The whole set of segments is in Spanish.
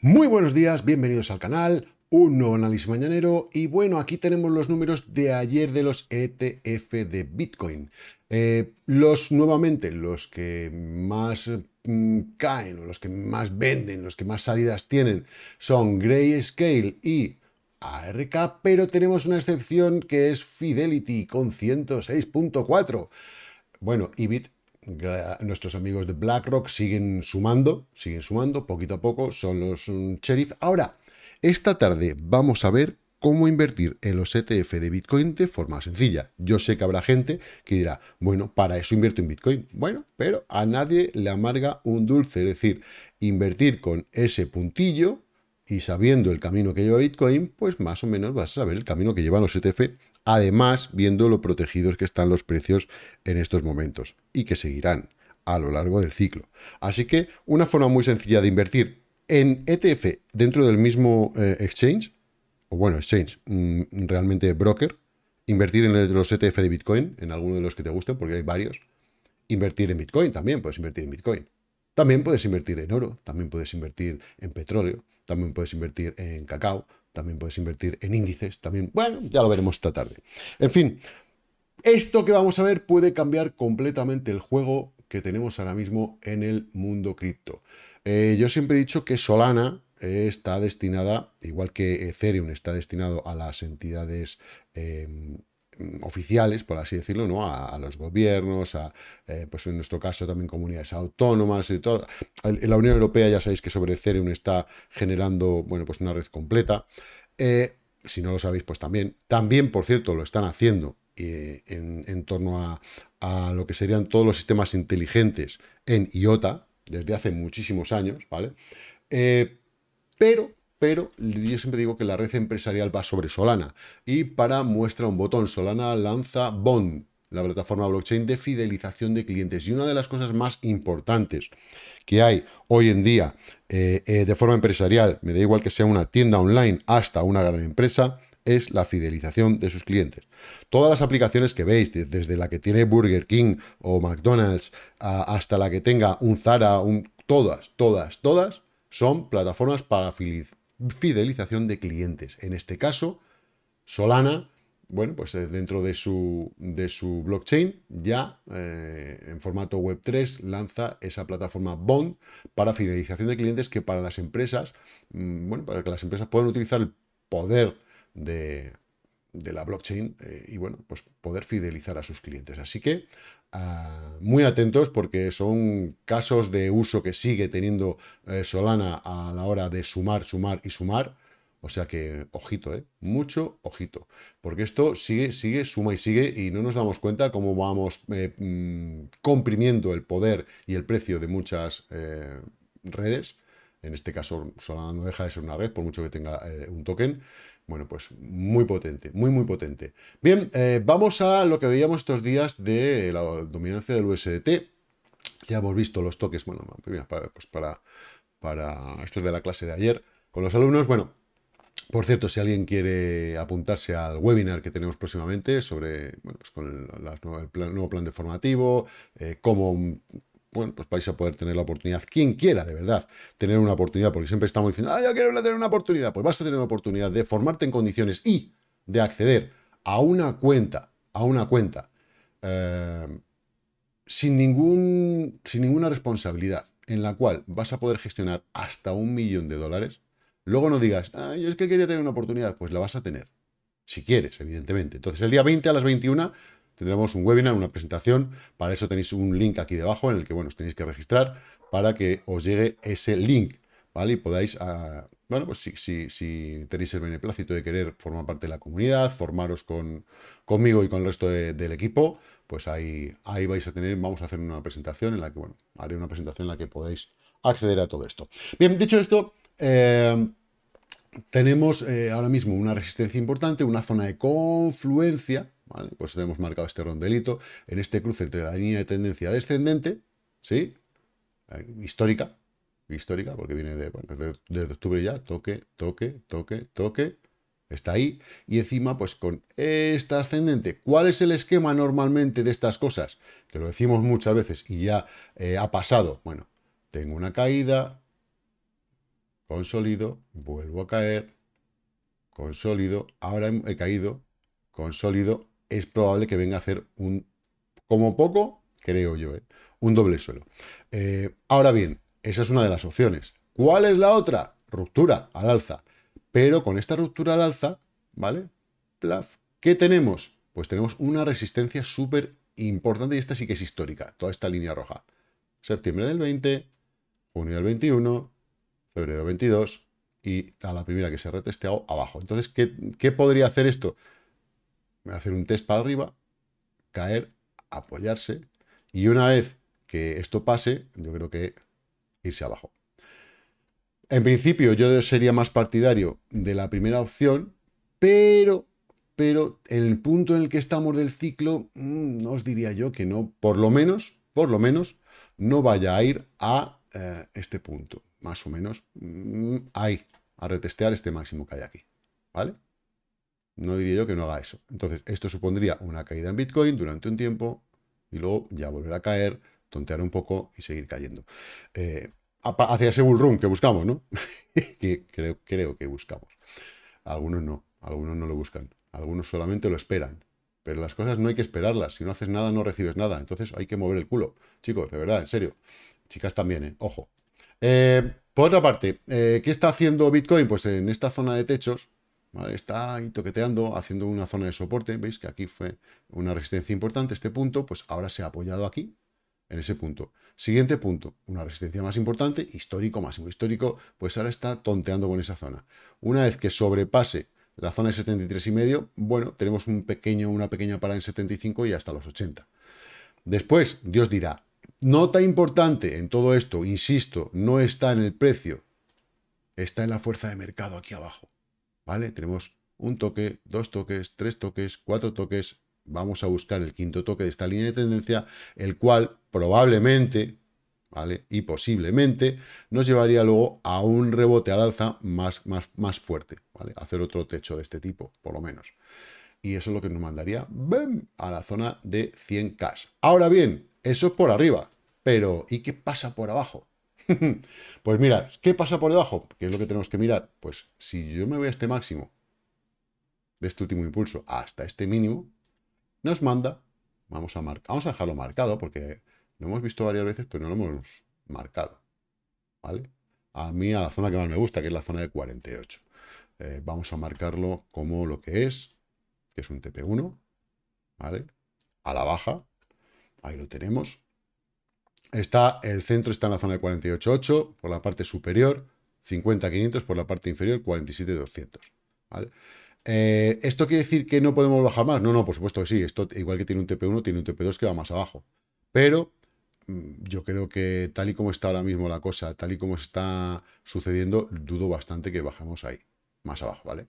Muy buenos días, bienvenidos al canal, un nuevo análisis mañanero y bueno, aquí tenemos los números de ayer de los ETF de Bitcoin. Eh, los nuevamente, los que más mm, caen o los que más venden, los que más salidas tienen son Grayscale y ARK, pero tenemos una excepción que es Fidelity con 106.4. Bueno, y IBIT nuestros amigos de BlackRock siguen sumando, siguen sumando poquito a poco, son los mm, sheriff. Ahora, esta tarde vamos a ver cómo invertir en los ETF de Bitcoin de forma sencilla. Yo sé que habrá gente que dirá, bueno, para eso invierto en Bitcoin. Bueno, pero a nadie le amarga un dulce, es decir, invertir con ese puntillo y sabiendo el camino que lleva Bitcoin, pues más o menos vas a saber el camino que llevan los ETF además viendo lo protegidos que están los precios en estos momentos y que seguirán a lo largo del ciclo. Así que una forma muy sencilla de invertir en ETF dentro del mismo eh, exchange, o bueno, exchange, mm, realmente broker, invertir en los ETF de Bitcoin, en alguno de los que te gusten, porque hay varios. Invertir en Bitcoin también, puedes invertir en Bitcoin. También puedes invertir en oro, también puedes invertir en petróleo, también puedes invertir en cacao, también puedes invertir en índices, también, bueno, ya lo veremos esta tarde. En fin, esto que vamos a ver puede cambiar completamente el juego que tenemos ahora mismo en el mundo cripto. Eh, yo siempre he dicho que Solana eh, está destinada, igual que Ethereum está destinado a las entidades em, Mm, oficiales, por así decirlo, ¿no? a, los gobiernos, a, eh, pues en nuestro caso también comunidades autónomas y todo. La Unión Europea ya sabéis que sobre Ethereum está generando bueno, pues una red completa. Eh, si no lo sabéis, pues también. También, por cierto, lo están haciendo eh, en, torno a, a, lo que serían todos los sistemas inteligentes en IOTA desde hace muchísimos años, ¿vale? pero pero yo siempre digo que la red empresarial va sobre Solana. Y para muestra un botón, Solana lanza Bond, la plataforma blockchain de fidelización de clientes. Y una de las cosas más importantes que hay hoy en día eh, eh, de forma empresarial, me da igual que sea una tienda online hasta una gran empresa, es la fidelización de sus clientes. Todas las aplicaciones que veis, desde la que tiene Burger King o McDonald's hasta la que tenga un Zara, un, todas, todas, todas, son plataformas para fidelización de clientes. En este caso, Solana, bueno, pues eh, dentro de su, de su blockchain, ya eh, en formato Web3 lanza esa plataforma Bond para fidelización de clientes que para las empresas, mm, bueno, para que las empresas puedan utilizar el poder de, la blockchain eh, y, bueno, pues poder fidelizar a sus clientes. Así que muy atentos porque son casos de uso que sigue teniendo eh, Solana a la hora de sumar, sumar y sumar. O sea que, ojito, ¿eh? mucho ojito, porque esto sigue, sigue, suma y sigue y no nos damos cuenta cómo vamos eh, mm, comprimiendo el poder y el precio de muchas eh, redes. En este caso, Solana no deja de ser una red, por mucho que tenga un token. Bueno, pues muy potente, muy, muy potente. Bien, eh, vamos a lo que veíamos estos días de la dominancia del USDT. Ya hemos visto los toques, bueno, pues para, pues para, esto de la clase de ayer con los alumnos. Bueno, por cierto, si alguien quiere apuntarse al webinar que tenemos próximamente sobre bueno, pues con el, nuevo plan de formativo, eh, cómo bueno, pues vais a poder tener la oportunidad, quien quiera de verdad tener una oportunidad, porque siempre estamos diciendo, ¡ay, ah, yo quiero tener una oportunidad, pues vas a tener una oportunidad de formarte en condiciones y de acceder a una cuenta, a una cuenta, eh, sin, ningún, sin ninguna responsabilidad, en la cual vas a poder gestionar hasta un millón de dólares, luego no digas, ¡ay, yo es que quería tener una oportunidad, pues la vas a tener, si quieres, evidentemente. Entonces el día 20 a las 21 tendremos un webinar, una presentación. Para eso tenéis un link aquí debajo en el que, bueno, os tenéis que registrar para que os llegue ese link, ¿vale? Y podáis, ah, bueno, pues si, tenéis el beneplácito de querer formar parte de la comunidad, formaros con, conmigo y con el resto del equipo, pues ahí, ahí vais a tener, vamos a hacer una presentación en la que, bueno, haré una presentación en la que podéis acceder a todo esto. Bien, dicho esto, eh, tenemos eh, ahora mismo una resistencia importante, una zona de confluencia, pues hemos tenemos marcado este rondelito. En este cruce entre la línea de tendencia descendente, ¿sí? Eh, histórica, histórica, porque viene de, de, octubre ya, toque, toque, toque, toque, está ahí. Y encima, pues con esta ascendente, ¿cuál es el esquema normalmente de estas cosas? Que lo decimos muchas veces y ya eh, ha pasado. Bueno, tengo una caída, consolido, vuelvo a caer, consolido, ahora he caído, consolido, es probable que venga a hacer un, como poco, creo yo, ¿eh? un doble suelo. Eh, ahora bien, esa es una de las opciones. ¿Cuál es la otra? Ruptura al alza. Pero con esta ruptura al alza, ¿vale? Plaf, ¿qué tenemos? Pues tenemos una resistencia súper importante y esta sí que es histórica, toda esta línea roja. Septiembre del 20, junio del 21, febrero 22 y a la primera que se ha retesteado abajo. Entonces, ¿qué, qué podría hacer esto? hacer un test para arriba, caer, apoyarse, y una vez que esto pase, yo creo que irse abajo. En principio yo sería más partidario de la primera opción, pero, pero en el punto en el que estamos del ciclo, mm, no os diría yo que no, por lo menos, por lo menos, no vaya a ir a eh, este punto, más o menos, mm, ahí, a retestear este máximo que hay aquí, ¿vale? No diría yo que no haga eso. Entonces, esto supondría una caída en Bitcoin durante un tiempo y luego ya volverá a caer, tontear un poco y seguir cayendo. Eh, hacia ese bull run que buscamos, ¿no? que creo, creo que buscamos. Algunos no, algunos no lo buscan, algunos solamente lo esperan. Pero las cosas no hay que esperarlas. Si no haces nada, no recibes nada. Entonces hay que mover el culo. Chicos, de verdad, en serio. Chicas también, ¿eh? Ojo. Eh, por otra parte, eh, ¿qué está haciendo Bitcoin? Pues en esta zona de techos, Está ahí toqueteando, haciendo una zona de soporte, veis que aquí fue una resistencia importante, este punto, pues ahora se ha apoyado aquí, en ese punto. Siguiente punto, una resistencia más importante, histórico, máximo histórico, pues ahora está tonteando con esa zona. Una vez que sobrepase la zona de 73 y medio, bueno, tenemos un pequeño, una pequeña parada en 75 y hasta los 80. Después, Dios dirá, nota importante en todo esto, insisto, no está en el precio, está en la fuerza de mercado aquí abajo. Tenemos un toque, dos toques, tres toques, cuatro toques. Vamos a buscar el quinto toque de esta línea de tendencia, el cual probablemente, ¿vale? Y posiblemente nos llevaría luego a un rebote al alza más, más, más fuerte, ¿vale? Hacer otro techo de este tipo, por lo menos. Y eso es lo que nos mandaría a la zona de 100K. Ahora bien, eso es por arriba, pero ¿y qué pasa por abajo? pues mirad, ¿qué pasa por debajo? ¿Qué es lo que tenemos que mirar? Pues si yo me voy a este máximo de este último impulso hasta este mínimo, nos manda, vamos a, marcar, vamos a dejarlo marcado porque lo hemos visto varias veces, pero no lo hemos marcado, ¿vale? A mí a la zona que más me gusta, que es la zona de 48. Eh, vamos a marcarlo como lo que es, que es un TP1, ¿vale? A la baja, ahí lo tenemos. Está, el centro está en la zona de 48.8 por la parte superior, 50.500 por la parte inferior, 47.200. ¿vale? Eh, ¿Esto quiere decir que no podemos bajar más? No, no, por supuesto que sí. Esto, igual que tiene un TP1, tiene un TP2 que va más abajo. Pero mm, yo creo que tal y como está ahora mismo la cosa, tal y como está sucediendo, dudo bastante que bajemos ahí, más abajo, ¿vale?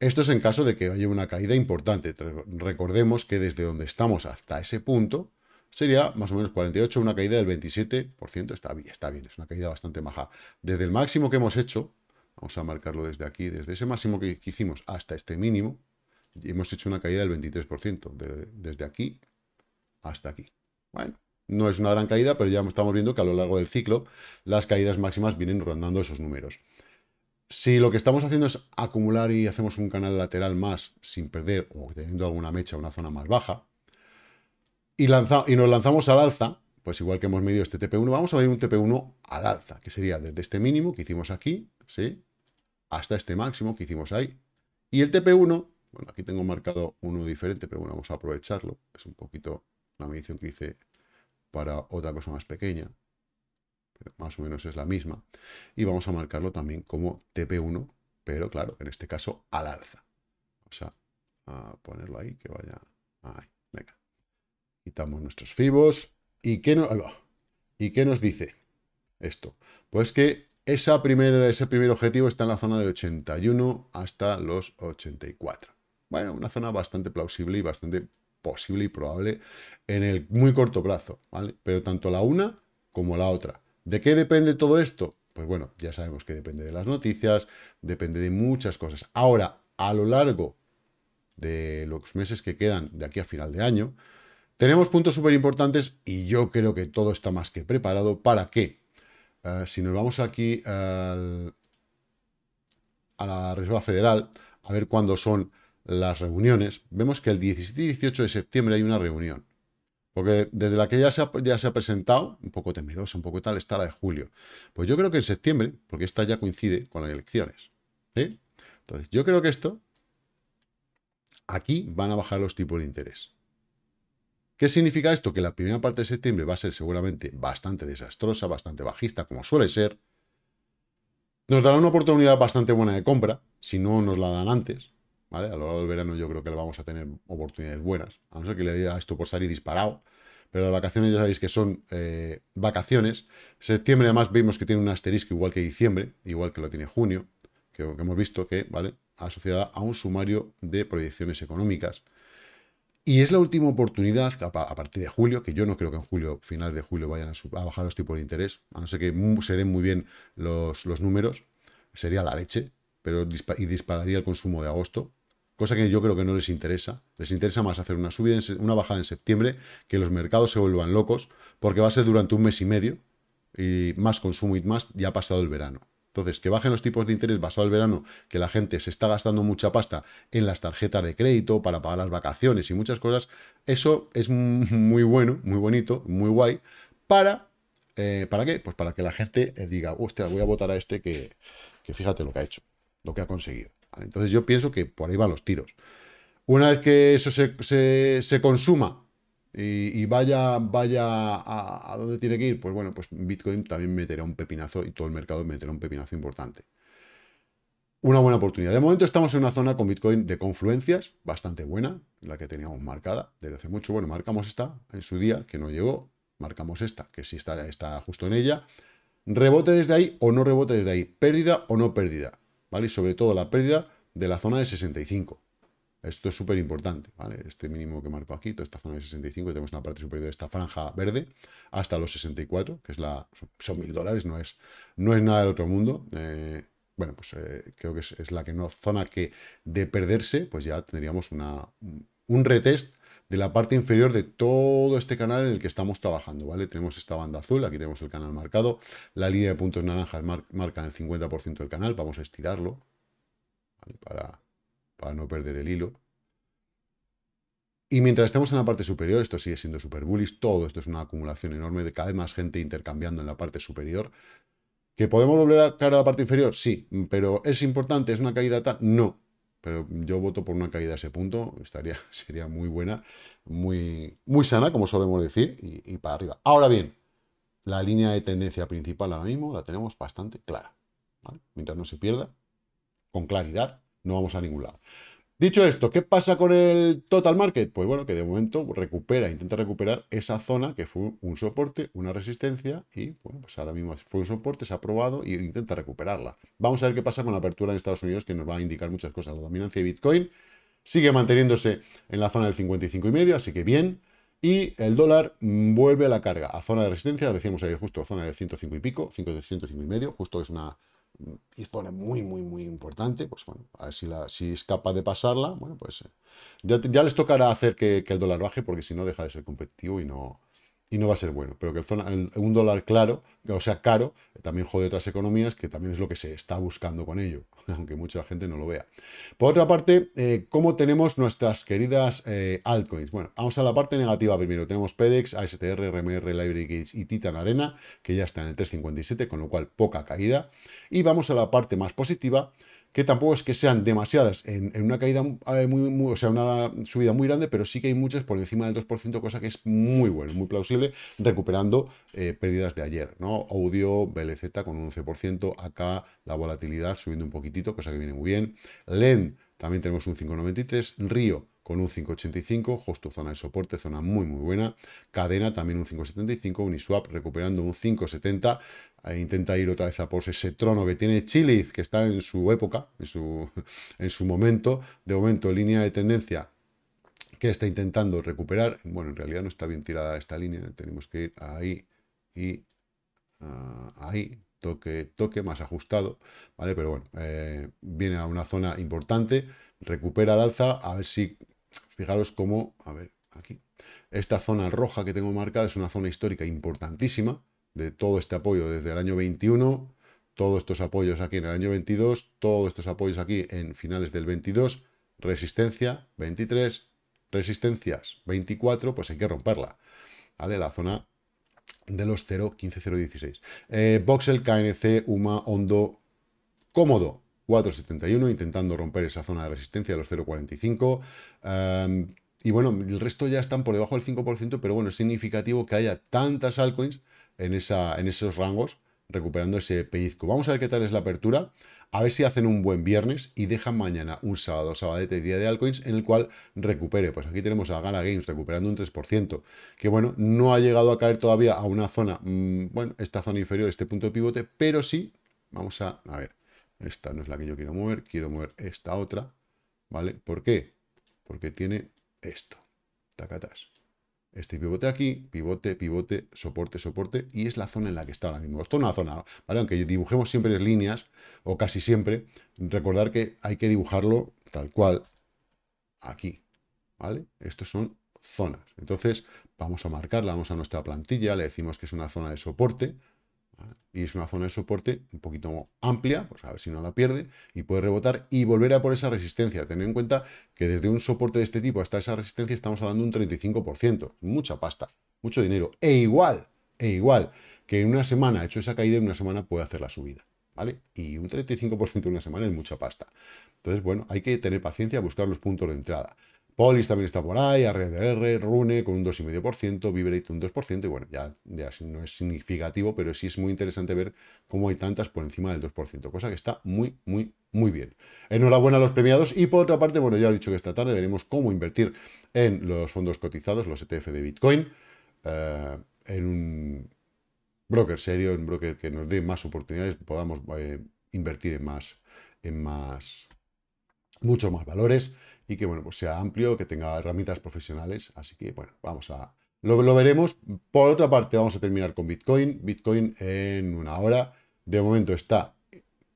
Esto es en caso de que haya una caída importante. Recordemos que desde donde estamos hasta ese punto, sería más o menos 48, una caída del 27%. Está bien, está bien, es una caída bastante baja. Desde el máximo que hemos hecho, vamos a marcarlo desde aquí, desde ese máximo que, hicimos hasta este mínimo, hemos hecho una caída del 23%, desde aquí hasta aquí. Bueno, no es una gran caída, pero ya estamos viendo que a lo largo del ciclo las caídas máximas vienen rondando esos números. Si lo que estamos haciendo es acumular y hacemos un canal lateral más sin perder o teniendo alguna mecha, una zona más baja, y, y nos lanzamos al alza, pues igual que hemos medido este TP1, vamos a medir un TP1 al alza, que sería desde este mínimo que hicimos aquí, ¿sí? Hasta este máximo que hicimos ahí. Y el TP1, bueno, aquí tengo marcado uno diferente, pero bueno, vamos a aprovecharlo. Es un poquito la medición que hice para otra cosa más pequeña. Pero más o menos es la misma. Y vamos a marcarlo también como TP1, pero claro, en este caso al alza. o sea a ponerlo ahí, que vaya... Ahí, venga. Quitamos nuestros fibos. Ah, ¿Y qué, nos dice esto? Pues que esa primera, ese primer objetivo está en la zona de 81 hasta los 84. Bueno, una zona bastante plausible y bastante posible y probable en el muy corto plazo, ¿vale? Pero tanto la una como la otra. ¿De qué depende todo esto? Pues bueno, ya sabemos que depende de las noticias, depende de muchas cosas. Ahora, a lo largo de los meses que quedan de aquí a final de año, tenemos puntos súper importantes y yo creo que todo está más que preparado para que, eh, si nos vamos aquí a la Reserva Federal, a ver cuándo son las reuniones, vemos que el 17 y 18 de septiembre hay una reunión. Porque desde la que ya se, ha, ya se ha presentado, un poco temerosa, un poco tal, está la de julio. Pues yo creo que en septiembre, porque esta ya coincide con las elecciones. ¿eh? Entonces, yo creo que esto, aquí van a bajar los tipos de interés. ¿Qué significa esto? Que la primera parte de septiembre va a ser seguramente bastante desastrosa, bastante bajista, como suele ser. Nos dará una oportunidad bastante buena de compra, si no nos la dan antes. ¿vale? A lo largo del verano yo creo que le vamos a tener oportunidades buenas, a no ser que le diga esto por salir disparado. Pero las vacaciones ya sabéis que son eh, vacaciones. Septiembre además vimos que tiene un asterisco igual que diciembre, igual que lo tiene junio, que, que hemos visto que, ¿vale? Asociada a un sumario de proyecciones económicas y es la última oportunidad, a partir de julio, que yo no creo que en julio, final de julio, vayan a, bajar los tipos de interés, a no ser que se den muy bien los, números, sería la leche, pero y dispararía el consumo de agosto, cosa que yo creo que no les interesa. Les interesa más hacer una subida, una bajada en septiembre, que los mercados se vuelvan locos, porque va a ser durante un mes y medio, y más consumo y más, ya ha pasado el verano. Entonces, que bajen los tipos de interés basado al verano, que la gente se está gastando mucha pasta en las tarjetas de crédito para pagar las vacaciones y muchas cosas, eso es muy bueno, muy bonito, muy guay, para... Eh, ¿Para qué? Pues para que la gente eh, diga, hostia, voy a votar a este que, fíjate lo que ha hecho, lo que ha conseguido. entonces yo pienso que por ahí van los tiros. Una vez que eso se, se consuma, y, vaya, vaya a, dónde tiene que ir, pues bueno, pues Bitcoin también meterá un pepinazo y todo el mercado meterá un pepinazo importante. Una buena oportunidad. De momento estamos en una zona con Bitcoin de confluencias, bastante buena, la que teníamos marcada desde hace mucho. Bueno, marcamos esta en su día, que no llegó, marcamos esta, que sí está, está justo en ella. Rebote desde ahí o no rebote desde ahí, pérdida o no pérdida, ¿vale? sobre todo la pérdida de la zona de 65. Esto es súper importante, ¿vale? Este mínimo que marco aquí, toda esta zona de 65, tenemos una la parte superior de esta franja verde, hasta los 64, que es la, son mil dólares, no es, no es nada del otro mundo. Eh, bueno, pues eh, creo que es, la que no, zona que de perderse, pues ya tendríamos una, un retest de la parte inferior de todo este canal en el que estamos trabajando, ¿vale? Tenemos esta banda azul, aquí tenemos el canal marcado, la línea de puntos naranjas marca el 50% del canal, vamos a estirarlo, ¿vale? Para para no perder el hilo. Y mientras estemos en la parte superior, esto sigue siendo super bullish, todo esto es una acumulación enorme de cada vez más gente intercambiando en la parte superior. ¿Que podemos volver a cara a la parte inferior? Sí, pero ¿es importante? ¿Es una caída tal? No, pero yo voto por una caída a ese punto, estaría, sería muy buena, muy, muy sana, como solemos decir, y, y para arriba. Ahora bien, la línea de tendencia principal ahora mismo la tenemos bastante clara, ¿vale? mientras no se pierda, con claridad, no vamos a ningún lado. Dicho esto, ¿qué pasa con el total market? Pues bueno, que de momento recupera, intenta recuperar esa zona que fue un soporte, una resistencia y bueno, pues ahora mismo fue un soporte, se ha probado e intenta recuperarla. Vamos a ver qué pasa con la apertura en Estados Unidos que nos va a indicar muchas cosas. La dominancia de Bitcoin sigue manteniéndose en la zona del 55 y medio, así que bien. Y el dólar vuelve a la carga, a zona de resistencia, decíamos ahí justo, zona de 105 y pico, 105 y medio, justo es una zona muy, muy, muy importante, pues bueno, a ver si, la, si es capaz de pasarla, bueno, pues eh, ya, les tocará hacer que el dólar baje, porque si no deja de ser competitivo y no, y no va a ser bueno. Pero que el, un dólar claro, o sea, caro, también jode otras economías, que también es lo que se está buscando con ello, aunque mucha gente no lo vea. Por otra parte, eh, ¿cómo tenemos nuestras queridas eh, altcoins? Bueno, vamos a la parte negativa primero. Tenemos PEDEX, ASTR, RMR, Gates y Titan Arena, que ya está en el 357, con lo cual poca caída. Y vamos a la parte más positiva, que tampoco es que sean demasiadas en, una caída, eh, muy, muy, o sea, una subida muy grande, pero sí que hay muchas por encima del 2%, cosa que es muy bueno, muy plausible, recuperando eh, pérdidas de ayer, ¿no? Audio, BLZ con un 11%, acá la volatilidad subiendo un poquitito, cosa que viene muy bien. LEN, también tenemos un 5,93, Río con un 585, justo zona de soporte, zona muy muy buena. Cadena también un 575, Uniswap recuperando un 570. intenta ir otra vez a por ese trono que tiene Chiliz, que está en su época, en su, en su momento. De momento, línea de tendencia que está intentando recuperar. Bueno, en realidad no está bien tirada esta línea, tenemos que ir ahí y ah, ahí, toque, toque, más ajustado, ¿vale? Pero bueno, eh, viene a una zona importante, recupera el alza, a ver si Fijaros cómo, a ver, aquí, esta zona roja que tengo marcada es una zona histórica importantísima de todo este apoyo desde el año 21, todos estos apoyos aquí en el año 22, todos estos apoyos aquí en finales del 22, resistencia 23, resistencias 24, pues hay que romperla, ¿vale? La zona de los 15, 0.16. Eh, Voxel, KNC, UMA, Hondo, cómodo, 4.71, intentando romper esa zona de resistencia de los 0.45. Em, y bueno, el resto ya están por debajo del 5%, pero bueno, es significativo que haya tantas altcoins en, esa, en esos rangos recuperando ese pellizco. Vamos a ver qué tal es la apertura, a ver si hacen un buen viernes y dejan mañana un sábado, sabadete, día de altcoins, en el cual recupere. Pues aquí tenemos a Gala Games recuperando un 3%, que bueno, no ha llegado a caer todavía a una zona, mm, bueno, esta zona inferior, este punto de pivote, pero sí, vamos a ver, esta no es la que yo quiero mover, quiero mover esta otra, ¿vale? ¿Por qué? Porque tiene esto, tacatas. Este pivote aquí, pivote, pivote, soporte, soporte, y es la zona en la que está ahora mismo. Esto es una zona, ¿vale? Aunque dibujemos siempre líneas, o casi siempre, recordar que hay que dibujarlo tal cual aquí, ¿vale? Estos son zonas. Entonces, vamos a marcarla, vamos a nuestra plantilla, le decimos que es una zona de soporte, y es una zona de soporte un poquito amplia, pues a ver si no la pierde y puede rebotar y volver a por esa resistencia. Tener en cuenta que desde un soporte de este tipo hasta esa resistencia estamos hablando de un 35%. Mucha pasta, mucho dinero. E igual, e igual, que en una semana, hecho esa caída, en una semana puede hacer la subida. ¿Vale? Y un 35% en una semana es mucha pasta. Entonces, bueno, hay que tener paciencia, a buscar los puntos de entrada. Polis también está por ahí, RDR, Rune con un 2,5%, Vibrate un 2%, y bueno, ya, no es significativo, pero sí es muy interesante ver cómo hay tantas por encima del 2%, cosa que está muy, muy, muy bien. Enhorabuena a los premiados y por otra parte, bueno, ya he dicho que esta tarde veremos cómo invertir en los fondos cotizados, los ETF de Bitcoin, eh, en un broker serio, en un broker que nos dé más oportunidades, podamos eh, invertir en más, en más muchos más valores y que, bueno, pues sea amplio, que tenga herramientas profesionales. Así que, bueno, vamos a... Lo, veremos. Por otra parte, vamos a terminar con Bitcoin. Bitcoin en una hora. De momento está,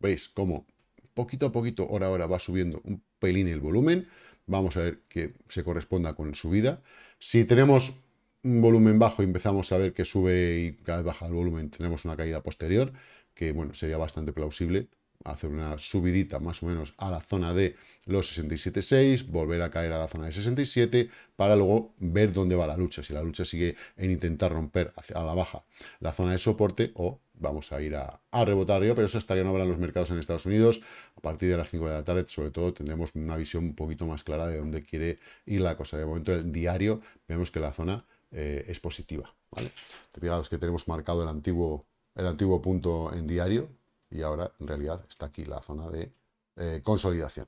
veis, como poquito a poquito, hora a hora, va subiendo un pelín el volumen. Vamos a ver que se corresponda con subida. Si tenemos un volumen bajo y empezamos a ver que sube y cada vez baja el volumen, tenemos una caída posterior, que bueno, sería bastante plausible hacer una subidita más o menos a la zona de los 67.6, volver a caer a la zona de 67, para luego ver dónde va la lucha, si la lucha sigue en intentar romper hacia, la baja la zona de soporte o vamos a ir a, rebotar arriba, pero eso hasta que no abran los mercados en Estados Unidos, a partir de las 5 de la tarde sobre todo tendremos una visión un poquito más clara de dónde quiere ir la cosa. De momento el diario vemos que la zona eh, es positiva, ¿vale? Fijaos que tenemos marcado el antiguo el antiguo punto en diario, y ahora en realidad está aquí la zona de eh, consolidación.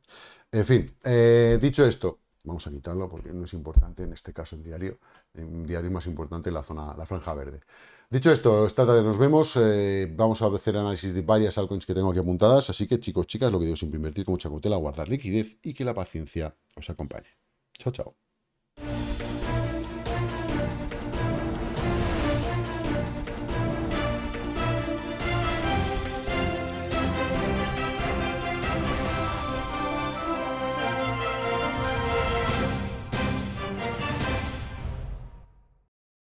En fin, eh, dicho esto, vamos a quitarlo porque no es importante en este caso en diario. En eh, diario es más importante la zona, la franja verde. Dicho esto, esta tarde nos vemos. vamos a hacer análisis de varias altcoins que tengo aquí apuntadas. Así que, chicos, chicas, lo que digo es invertir con mucha cautela, guardar liquidez y que la paciencia os acompañe. Chao, chao.